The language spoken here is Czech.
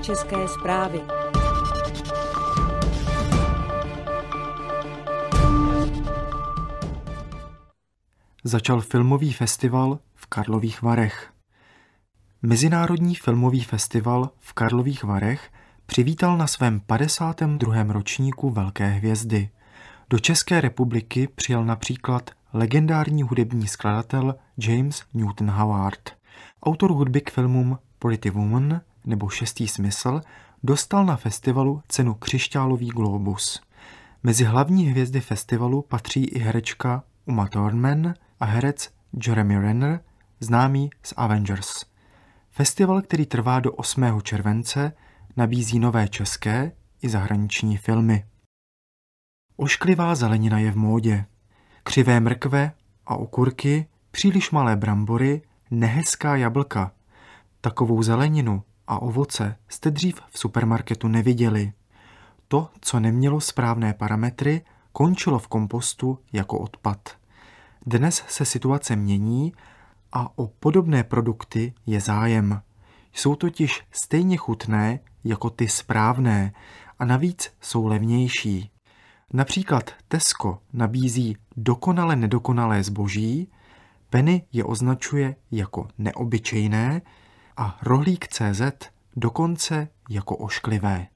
české zprávy. Začal filmový festival v Karlových Varech. Mezinárodní filmový festival v Karlových Varech přivítal na svém 52. ročníku velké hvězdy. Do České republiky přijel například legendární hudební skladatel James Newton Howard, autor hudby k filmům Pretty Woman, nebo šestý smysl dostal na festivalu cenu Křišťálový globus. Mezi hlavní hvězdy festivalu patří i herečka Uma Thurman a herec Jeremy Renner, známý z Avengers. Festival, který trvá do 8. července, nabízí nové české i zahraniční filmy. Ošklivá zelenina je v módě. Křivé mrkve a okurky, příliš malé brambory, nehezká jablka. Takovou zeleninu a ovoce jste dřív v supermarketu neviděli. To, co nemělo správné parametry, končilo v kompostu jako odpad. Dnes se situace mění a o podobné produkty je zájem. Jsou totiž stejně chutné jako ty správné a navíc jsou levnější. Například Tesco nabízí dokonale nedokonalé zboží, Penny je označuje jako neobyčejné, a rohlík.cz dokonce jako ošklivé.